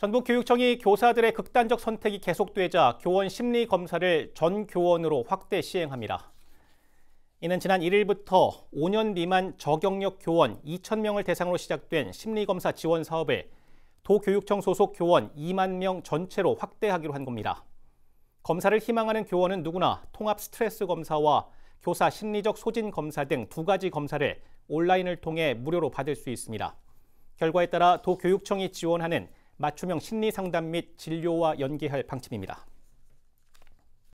전북교육청이 교사들의 극단적 선택이 계속되자 교원 심리 검사를 전 교원으로 확대 시행합니다. 이는 지난 1일부터 5년 미만 저경력 교원 2,000명을 대상으로 시작된 심리 검사 지원 사업을 도교육청 소속 교원 2만 명 전체로 확대하기로 한 겁니다. 검사를 희망하는 교원은 누구나 통합 스트레스 검사와 교사 심리적 소진 검사 등 두 가지 검사를 온라인을 통해 무료로 받을 수 있습니다. 결과에 따라 도교육청이 지원하는 맞춤형 심리 상담 및 진료와 연계할 방침입니다.